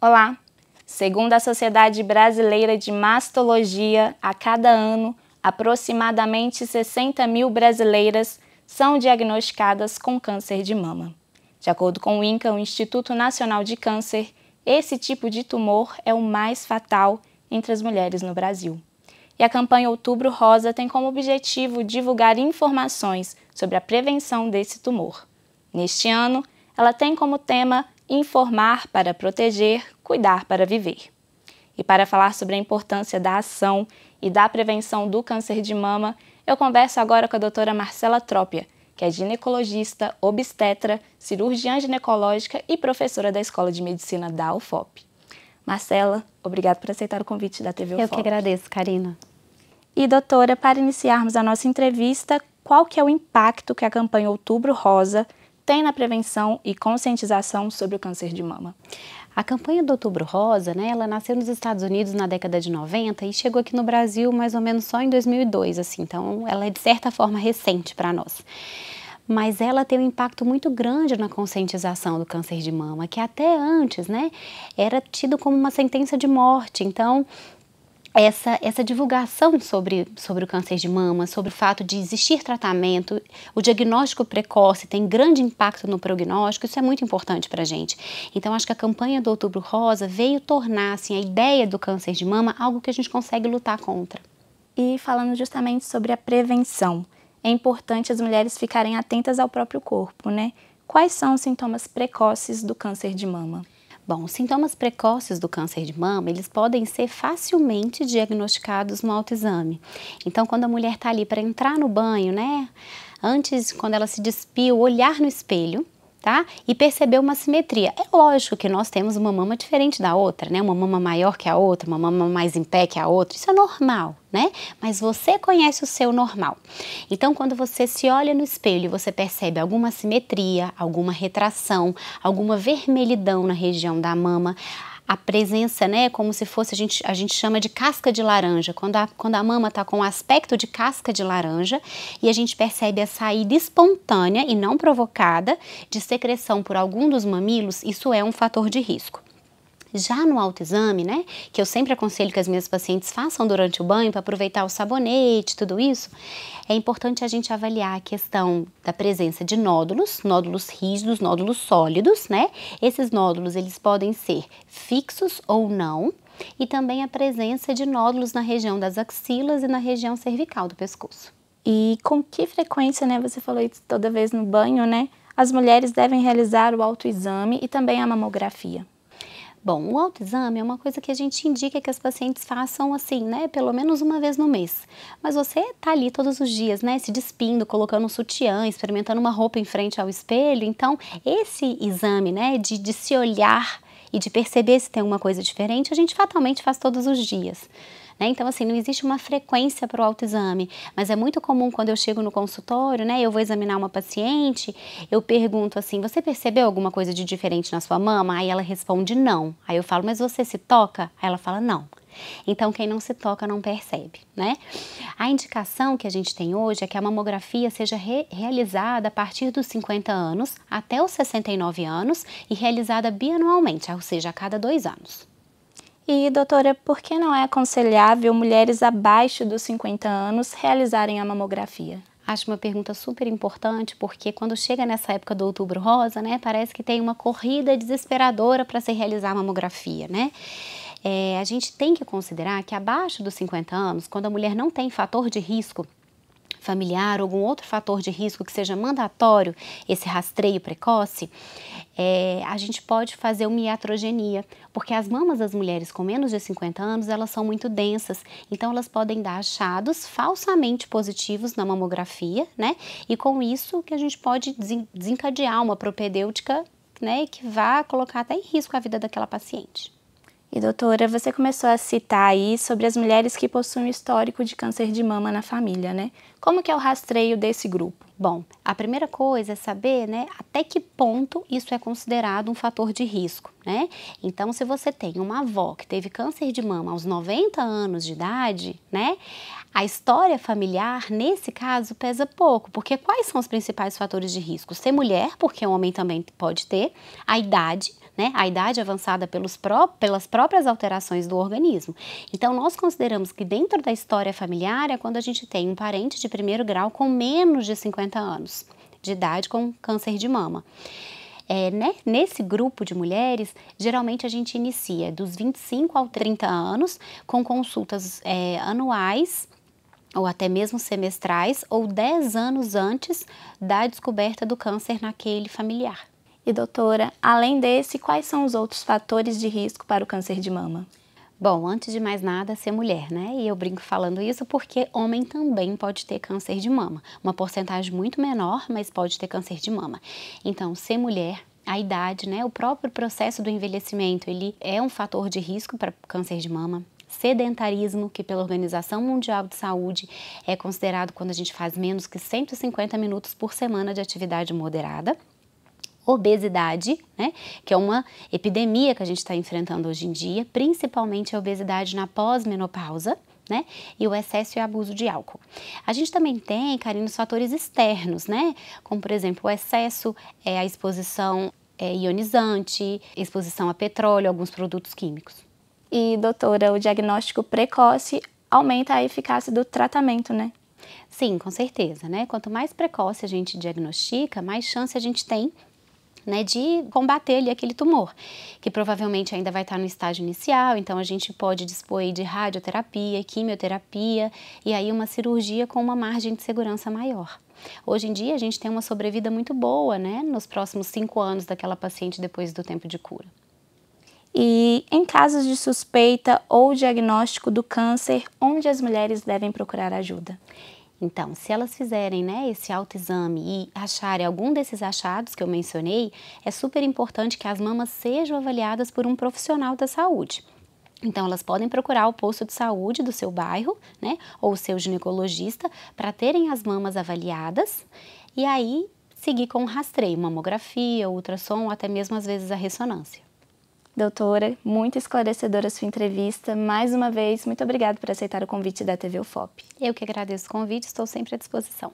Olá! Segundo a Sociedade Brasileira de Mastologia, a cada ano, aproximadamente 60 mil brasileiras são diagnosticadas com câncer de mama. De acordo com o INCA, o Instituto Nacional de Câncer, esse tipo de tumor é o mais fatal entre as mulheres no Brasil. E a campanha Outubro Rosa tem como objetivo divulgar informações sobre a prevenção desse tumor. Neste ano, ela tem como tema informar para proteger, cuidar para viver. E para falar sobre a importância da ação e da prevenção do câncer de mama, eu converso agora com a doutora Marcela Trópia, que é ginecologista, obstetra, cirurgiã ginecológica e professora da Escola de Medicina da UFOP. Marcela, obrigado por aceitar o convite da TV UFOP. Eu que agradeço, Karina. E doutora, para iniciarmos a nossa entrevista, qual que é o impacto que a campanha Outubro Rosa tem na prevenção e conscientização sobre o câncer de mama? A campanha do Outubro Rosa, né, ela nasceu nos Estados Unidos na década de 90 e chegou aqui no Brasil mais ou menos só em 2002, assim, então ela é de certa forma recente para nós mas ela tem um impacto muito grande na conscientização do câncer de mama, que até antes, né, era tido como uma sentença de morte. Então, essa, essa divulgação sobre, sobre o câncer de mama, sobre o fato de existir tratamento, o diagnóstico precoce tem grande impacto no prognóstico, isso é muito importante para a gente. Então, acho que a campanha do Outubro Rosa veio tornar assim, a ideia do câncer de mama algo que a gente consegue lutar contra. E falando justamente sobre a prevenção, é importante as mulheres ficarem atentas ao próprio corpo, né? Quais são os sintomas precoces do câncer de mama? Bom, os sintomas precoces do câncer de mama, eles podem ser facilmente diagnosticados no autoexame. Então, quando a mulher está ali para entrar no banho, né? Antes, quando ela se despiu, olhar no espelho, tá? E perceber uma simetria. É lógico que nós temos uma mama diferente da outra, né? Uma mama maior que a outra, uma mama mais em pé que a outra. Isso é normal, né? Mas você conhece o seu normal. Então, quando você se olha no espelho, você percebe alguma simetria, alguma retração, alguma vermelhidão na região da mama, a presença, né, é como se fosse, a gente, a gente chama de casca de laranja, quando a, quando a mama está com o aspecto de casca de laranja e a gente percebe a saída espontânea e não provocada de secreção por algum dos mamilos, isso é um fator de risco. Já no autoexame, né, que eu sempre aconselho que as minhas pacientes façam durante o banho para aproveitar o sabonete, tudo isso, é importante a gente avaliar a questão da presença de nódulos, nódulos rígidos, nódulos sólidos, né? Esses nódulos, eles podem ser fixos ou não, e também a presença de nódulos na região das axilas e na região cervical do pescoço. E com que frequência, né? Você falou isso toda vez no banho, né? As mulheres devem realizar o autoexame e também a mamografia. Bom, o autoexame é uma coisa que a gente indica que as pacientes façam assim, né, pelo menos uma vez no mês. Mas você tá ali todos os dias, né, se despindo, colocando um sutiã, experimentando uma roupa em frente ao espelho, então esse exame, né, de, de se olhar e de perceber se tem alguma coisa diferente, a gente fatalmente faz todos os dias. Né? Então, assim, não existe uma frequência para o autoexame, mas é muito comum quando eu chego no consultório, né? Eu vou examinar uma paciente, eu pergunto assim: você percebeu alguma coisa de diferente na sua mama? Aí ela responde não. Aí eu falo, mas você se toca? Aí ela fala, não. Então, quem não se toca não percebe, né? A indicação que a gente tem hoje é que a mamografia seja re realizada a partir dos 50 anos até os 69 anos e realizada bianualmente, ou seja, a cada dois anos. E, doutora, por que não é aconselhável mulheres abaixo dos 50 anos realizarem a mamografia? Acho uma pergunta super importante, porque quando chega nessa época do outubro rosa, né, parece que tem uma corrida desesperadora para se realizar a mamografia, né? é, a gente tem que considerar que abaixo dos 50 anos, quando a mulher não tem fator de risco familiar, algum outro fator de risco que seja mandatório esse rastreio precoce, é, a gente pode fazer uma iatrogenia, porque as mamas das mulheres com menos de 50 anos, elas são muito densas, então elas podem dar achados falsamente positivos na mamografia, né? E com isso que a gente pode desencadear uma propedêutica, né, que vá colocar até em risco a vida daquela paciente. E doutora, você começou a citar aí sobre as mulheres que possuem histórico de câncer de mama na família, né? Como que é o rastreio desse grupo? Bom, a primeira coisa é saber, né, até que ponto isso é considerado um fator de risco, né? Então, se você tem uma avó que teve câncer de mama aos 90 anos de idade, né, a história familiar nesse caso pesa pouco, porque quais são os principais fatores de risco? Ser mulher, porque o homem também pode ter, a idade, né? A idade avançada pró pelas próprias alterações do organismo. Então, nós consideramos que dentro da história familiar é quando a gente tem um parente de primeiro grau com menos de 50 anos de idade com câncer de mama. É, né? Nesse grupo de mulheres, geralmente a gente inicia dos 25 aos 30 anos com consultas é, anuais ou até mesmo semestrais ou 10 anos antes da descoberta do câncer naquele familiar. E doutora, além desse, quais são os outros fatores de risco para o câncer de mama? Bom, antes de mais nada, ser mulher, né? E eu brinco falando isso porque homem também pode ter câncer de mama. Uma porcentagem muito menor, mas pode ter câncer de mama. Então, ser mulher a idade, né? O próprio processo do envelhecimento, ele é um fator de risco para câncer de mama. Sedentarismo, que pela Organização Mundial de Saúde é considerado quando a gente faz menos que 150 minutos por semana de atividade moderada obesidade, né, que é uma epidemia que a gente está enfrentando hoje em dia, principalmente a obesidade na pós-menopausa. Né? E o excesso e abuso de álcool. A gente também tem, Karine, os fatores externos, né? Como, por exemplo, o excesso, é, a exposição é, ionizante, exposição a petróleo, alguns produtos químicos. E, doutora, o diagnóstico precoce aumenta a eficácia do tratamento, né? Sim, com certeza, né? Quanto mais precoce a gente diagnostica, mais chance a gente tem né, de combater ali aquele tumor, que provavelmente ainda vai estar no estágio inicial, então a gente pode dispor de radioterapia, quimioterapia e aí uma cirurgia com uma margem de segurança maior. Hoje em dia a gente tem uma sobrevida muito boa, né, nos próximos cinco anos daquela paciente depois do tempo de cura. E em casos de suspeita ou diagnóstico do câncer, onde as mulheres devem procurar ajuda? Então, se elas fizerem né, esse autoexame e acharem algum desses achados que eu mencionei, é super importante que as mamas sejam avaliadas por um profissional da saúde. Então, elas podem procurar o posto de saúde do seu bairro, né, ou seu ginecologista, para terem as mamas avaliadas e aí seguir com o rastreio, mamografia, ultrassom, até mesmo às vezes a ressonância. Doutora, muito esclarecedora sua entrevista. Mais uma vez, muito obrigada por aceitar o convite da TV UFOP. Eu que agradeço o convite, estou sempre à disposição.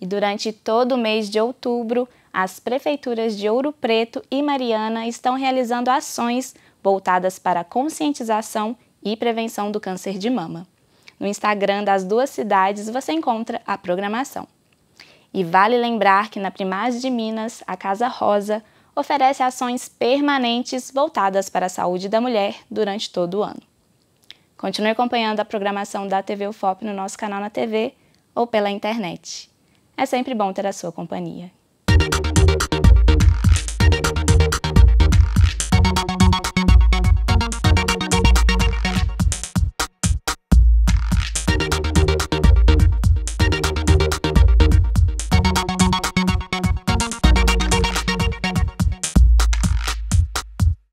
E durante todo o mês de outubro, as prefeituras de Ouro Preto e Mariana estão realizando ações voltadas para a conscientização e prevenção do câncer de mama. No Instagram das duas cidades você encontra a programação. E vale lembrar que na Primaz de Minas, a Casa Rosa, oferece ações permanentes voltadas para a saúde da mulher durante todo o ano. Continue acompanhando a programação da TV UFOP no nosso canal na TV ou pela internet. É sempre bom ter a sua companhia.